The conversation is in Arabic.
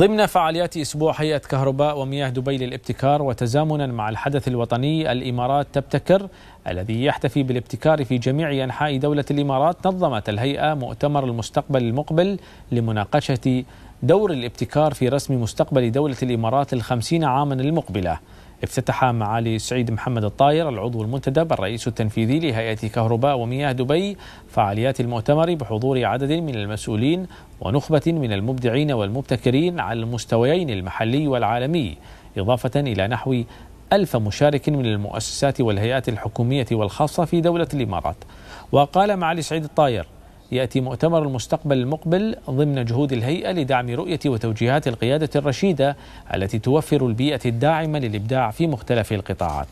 ضمن فعاليات أسبوع هيئة كهرباء ومياه دبي للابتكار وتزامنا مع الحدث الوطني الإمارات تبتكر الذي يحتفي بالابتكار في جميع أنحاء دولة الإمارات نظمت الهيئة مؤتمر المستقبل المقبل لمناقشة دور الابتكار في رسم مستقبل دولة الإمارات الخمسين عاما المقبلة افتتح معالي سعيد محمد الطاير العضو المنتدب الرئيس التنفيذي لهيئة كهرباء ومياه دبي فعاليات المؤتمر بحضور عدد من المسؤولين ونخبة من المبدعين والمبتكرين على المستويين المحلي والعالمي إضافة إلى نحو ألف مشارك من المؤسسات والهيئات الحكومية والخاصة في دولة الإمارات وقال معالي سعيد الطاير يأتي مؤتمر المستقبل المقبل ضمن جهود الهيئة لدعم رؤية وتوجيهات القيادة الرشيدة التي توفر البيئة الداعمة للإبداع في مختلف القطاعات